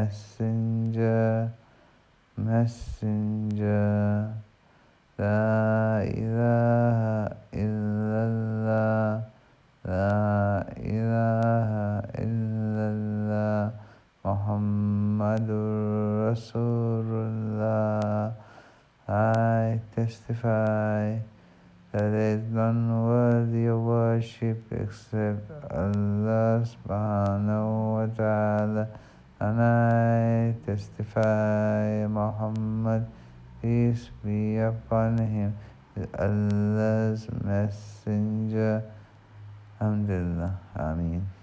messenger messenger لا إله إلا الله لا إله إلا الله محمد رسول الله I testify that there is none worthy of worship except Allah subhanahu testify Muhammad, peace be upon him, is Allah's messenger. Alhamdulillah. Ameen.